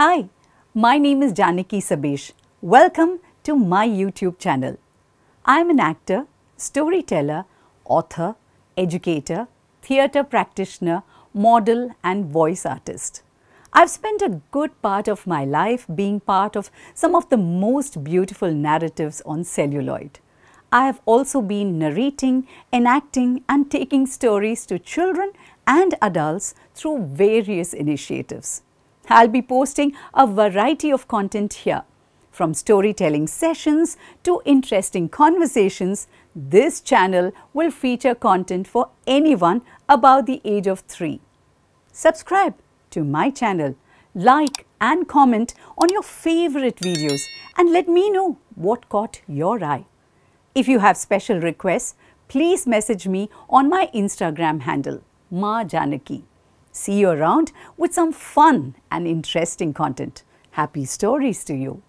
Hi, my name is Janaki Sabesh. Welcome to my YouTube channel. I'm an actor, storyteller, author, educator, theatre practitioner, model and voice artist. I've spent a good part of my life being part of some of the most beautiful narratives on celluloid. I have also been narrating, enacting and taking stories to children and adults through various initiatives. I'll be posting a variety of content here. From storytelling sessions to interesting conversations, this channel will feature content for anyone about the age of 3. Subscribe to my channel, like and comment on your favorite videos and let me know what caught your eye. If you have special requests, please message me on my Instagram handle, Ma Janaki. See you around with some fun and interesting content. Happy stories to you.